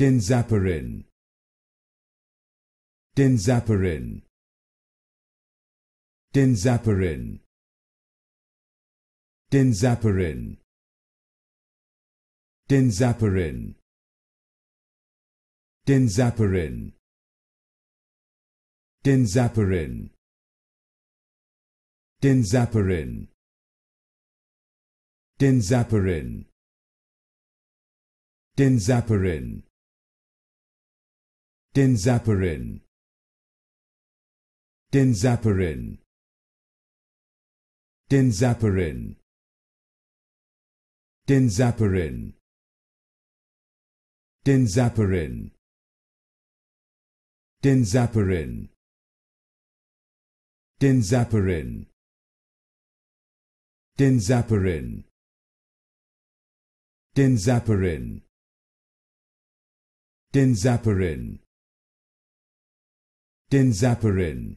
Dinzaparin. Dinzaparin. Dinzaparin. Dinzaparin. Dinzaparin. Dinzaparin. Dinzaparin. Dinzaparin. Dinzaparin. Dinzaparin. Denzaparin. Denzaparin. Denzaparin. Denzaparin. Denzaparin. Denzaparin. Denzaparin. Denzaparin. Denzaparin. Denzaparin. Denzaperin